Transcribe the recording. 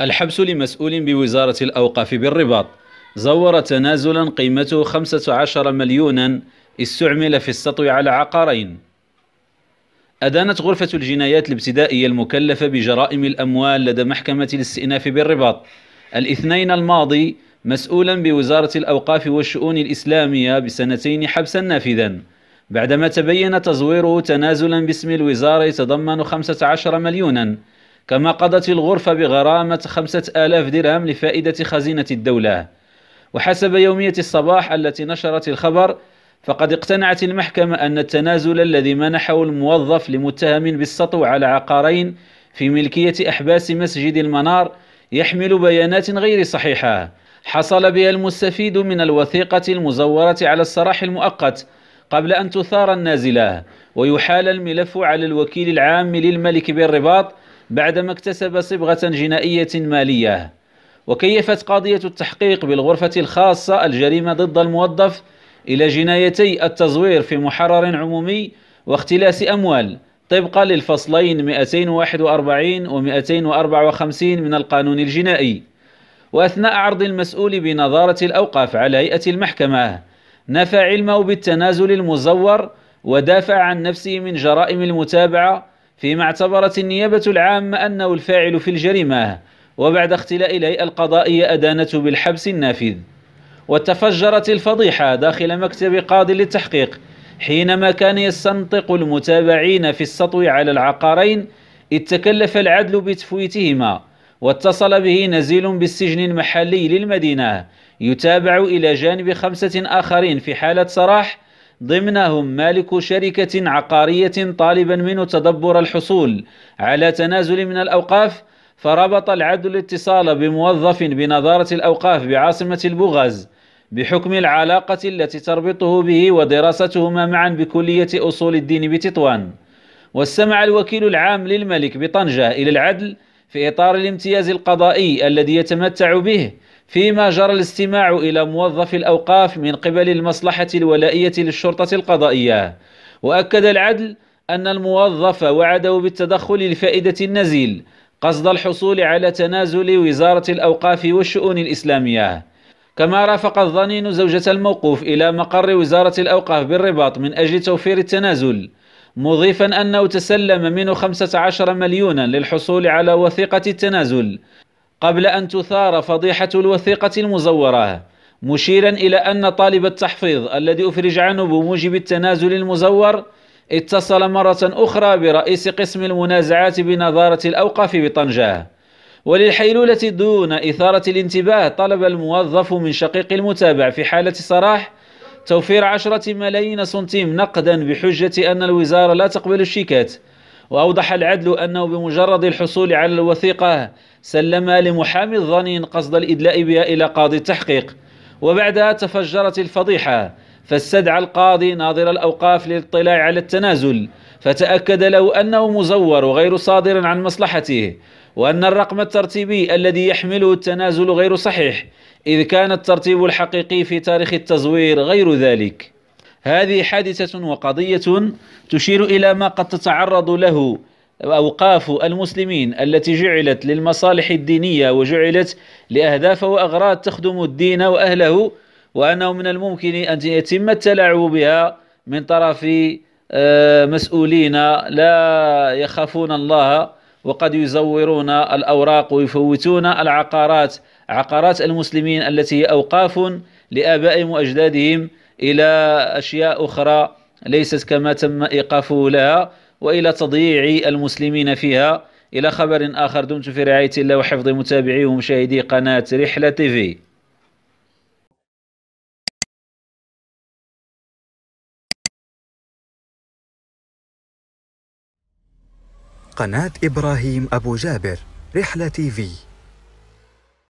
الحبس لمسؤول بوزارة الأوقاف بالرباط زور تنازلا قيمته 15 مليونا استعمل في السطو على عقارين أدانت غرفة الجنايات الابتدائية المكلفة بجرائم الأموال لدى محكمة الاستئناف بالرباط الاثنين الماضي مسؤولا بوزارة الأوقاف والشؤون الإسلامية بسنتين حبسا نافذا بعدما تبين تزويره تنازلا باسم الوزارة يتضمن 15 مليونا كما قضت الغرفة بغرامة خمسة آلاف درهم لفائدة خزينة الدولة وحسب يومية الصباح التي نشرت الخبر فقد اقتنعت المحكمة أن التنازل الذي منحه الموظف لمتهم بالسطو على عقارين في ملكية أحباس مسجد المنار يحمل بيانات غير صحيحة حصل بها المستفيد من الوثيقة المزورة على السراح المؤقت قبل أن تثار النازلة ويحال الملف على الوكيل العام للملك بالرباط بعدما اكتسب صبغة جنائية مالية وكيفت قضية التحقيق بالغرفة الخاصة الجريمة ضد الموظف إلى جنايتي التزوير في محرر عمومي واختلاس أموال طبقا للفصلين 241 و 254 من القانون الجنائي وأثناء عرض المسؤول بنظارة الأوقاف على هيئة المحكمة نفى علمه بالتنازل المزور ودافع عن نفسه من جرائم المتابعة فيما اعتبرت النيابة العامة أنه الفاعل في الجريمة وبعد اختلاء الهيئة القضائية أدانته بالحبس النافذ وتفجرت الفضيحة داخل مكتب قاضي للتحقيق حينما كان يستنطق المتابعين في السطو على العقارين إذ تكلف العدل بتفويتهما واتصل به نزيل بالسجن المحلي للمدينة يتابع إلى جانب خمسة آخرين في حالة صراح ضمنهم مالك شركة عقارية طالبا منه تدبر الحصول على تنازل من الأوقاف فربط العدل الاتصال بموظف بنظارة الأوقاف بعاصمة البغاز بحكم العلاقة التي تربطه به ودراستهما معا بكلية أصول الدين بتطوان واستمع الوكيل العام للملك بطنجة إلى العدل في إطار الامتياز القضائي الذي يتمتع به فيما جرى الاستماع إلى موظف الأوقاف من قبل المصلحة الولائية للشرطة القضائية وأكد العدل أن الموظف وعده بالتدخل لفائده النزيل قصد الحصول على تنازل وزارة الأوقاف والشؤون الإسلامية كما رافق الظنين زوجة الموقوف إلى مقر وزارة الأوقاف بالرباط من أجل توفير التنازل مضيفا أنه تسلم منه 15 مليونا للحصول على وثيقة التنازل قبل أن تثار فضيحة الوثيقة المزورة مشيرا إلى أن طالب التحفيظ الذي أفرج عنه بموجب التنازل المزور اتصل مرة أخرى برئيس قسم المنازعات بنظارة الأوقاف بطنجة وللحيلولة دون إثارة الانتباه طلب الموظف من شقيق المتابع في حالة صراح توفير عشرة ملايين سنتيم نقدا بحجة أن الوزارة لا تقبل الشيكات وأوضح العدل أنه بمجرد الحصول على الوثيقة سلم لمحامي الظنين قصد الإدلاء بها إلى قاضي التحقيق وبعدها تفجرت الفضيحة فاستدعى القاضي ناظر الأوقاف للاطلاع على التنازل فتأكد له أنه مزور وغير صادر عن مصلحته وأن الرقم الترتيبي الذي يحمله التنازل غير صحيح إذ كان الترتيب الحقيقي في تاريخ التزوير غير ذلك هذه حادثة وقضية تشير إلى ما قد تتعرض له أوقاف المسلمين التي جعلت للمصالح الدينية وجعلت لأهداف وأغراض تخدم الدين وأهله وأنه من الممكن أن يتم التلاعب بها من طرف آه، مسؤولين لا يخافون الله وقد يزورون الأوراق ويفوتون العقارات عقارات المسلمين التي هي أوقاف لآبائهم وأجدادهم إلى أشياء أخرى ليست كما تم إيقافه لها وإلى تضييع المسلمين فيها إلى خبر آخر دمتم في رعاية الله وحفظ متابعي ومشاهدي قناة رحلة تيفي قناة إبراهيم أبو جابر رحلة تيفي